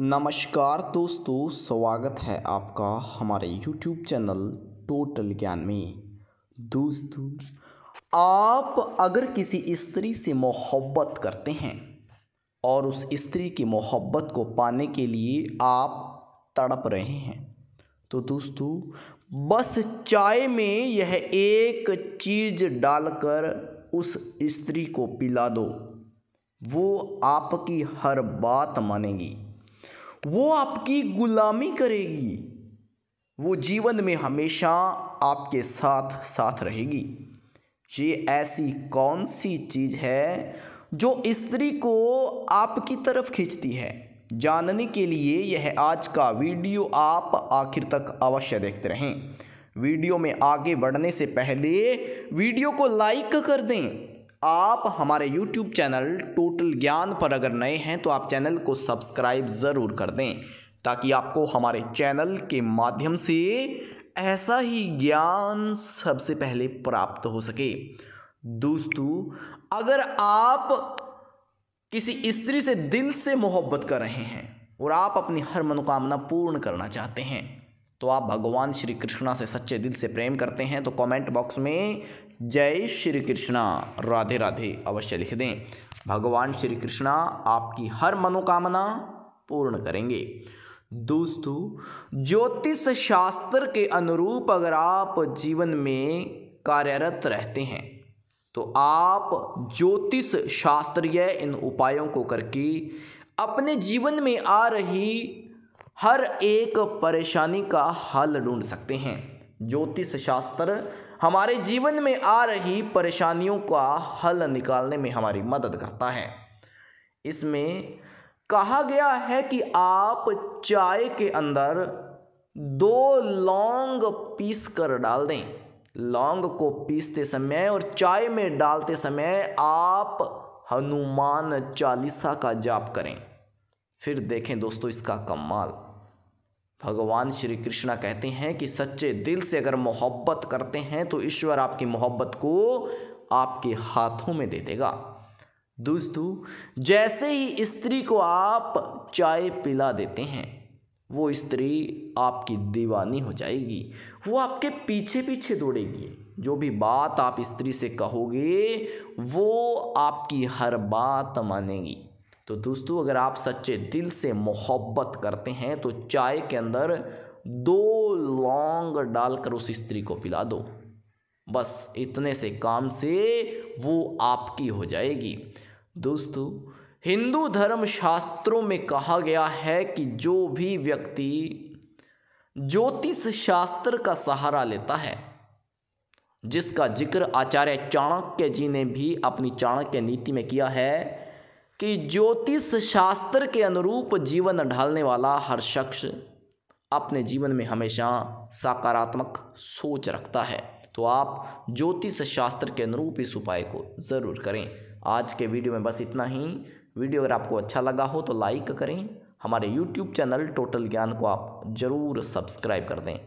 नमस्कार दोस्तों स्वागत है आपका हमारे यूट्यूब चैनल टोटल ज्ञान में दोस्तों आप अगर किसी स्त्री से मोहब्बत करते हैं और उस स्त्री की मोहब्बत को पाने के लिए आप तड़प रहे हैं तो दोस्तों बस चाय में यह एक चीज़ डालकर उस स्त्री को पिला दो वो आपकी हर बात मानेगी वो आपकी गुलामी करेगी वो जीवन में हमेशा आपके साथ साथ रहेगी ये ऐसी कौन सी चीज़ है जो स्त्री को आपकी तरफ खींचती है जानने के लिए यह आज का वीडियो आप आखिर तक अवश्य देखते रहें वीडियो में आगे बढ़ने से पहले वीडियो को लाइक कर दें आप हमारे YouTube चैनल टोटल ज्ञान पर अगर नए हैं तो आप चैनल को सब्सक्राइब ज़रूर कर दें ताकि आपको हमारे चैनल के माध्यम से ऐसा ही ज्ञान सबसे पहले प्राप्त हो सके दोस्तों अगर आप किसी स्त्री से दिल से मोहब्बत कर रहे हैं और आप अपनी हर मनोकामना पूर्ण करना चाहते हैं तो आप भगवान श्री कृष्णा से सच्चे दिल से प्रेम करते हैं तो कमेंट बॉक्स में जय श्री कृष्णा राधे राधे अवश्य लिख दें भगवान श्री कृष्णा आपकी हर मनोकामना पूर्ण करेंगे दोस्तों ज्योतिष शास्त्र के अनुरूप अगर आप जीवन में कार्यरत रहते हैं तो आप ज्योतिष शास्त्रीय इन उपायों को करके अपने जीवन में आ रही हर एक परेशानी का हल ढूंढ सकते हैं ज्योतिष शास्त्र हमारे जीवन में आ रही परेशानियों का हल निकालने में हमारी मदद करता है इसमें कहा गया है कि आप चाय के अंदर दो लौंग पीस कर डाल दें लौंग को पीसते समय और चाय में डालते समय आप हनुमान चालीसा का जाप करें फिर देखें दोस्तों इसका कमाल भगवान श्री कृष्णा कहते हैं कि सच्चे दिल से अगर मोहब्बत करते हैं तो ईश्वर आपकी मोहब्बत को आपके हाथों में दे देगा दोस्तों जैसे ही स्त्री को आप चाय पिला देते हैं वो स्त्री आपकी दीवानी हो जाएगी वो आपके पीछे पीछे दौड़ेगी जो भी बात आप स्त्री से कहोगे वो आपकी हर बात मानेगी तो दोस्तों अगर आप सच्चे दिल से मोहब्बत करते हैं तो चाय के अंदर दो लौंग डालकर उस स्त्री को पिला दो बस इतने से काम से वो आपकी हो जाएगी दोस्तों हिंदू धर्म शास्त्रों में कहा गया है कि जो भी व्यक्ति ज्योतिष शास्त्र का सहारा लेता है जिसका जिक्र आचार्य चाणक्य जी ने भी अपनी चाणक्य नीति में किया है कि ज्योतिष शास्त्र के अनुरूप जीवन ढालने वाला हर शख्स अपने जीवन में हमेशा सकारात्मक सोच रखता है तो आप ज्योतिष शास्त्र के अनुरूप इस उपाय को ज़रूर करें आज के वीडियो में बस इतना ही वीडियो अगर आपको अच्छा लगा हो तो लाइक करें हमारे यूट्यूब चैनल टोटल ज्ञान को आप ज़रूर सब्सक्राइब कर दें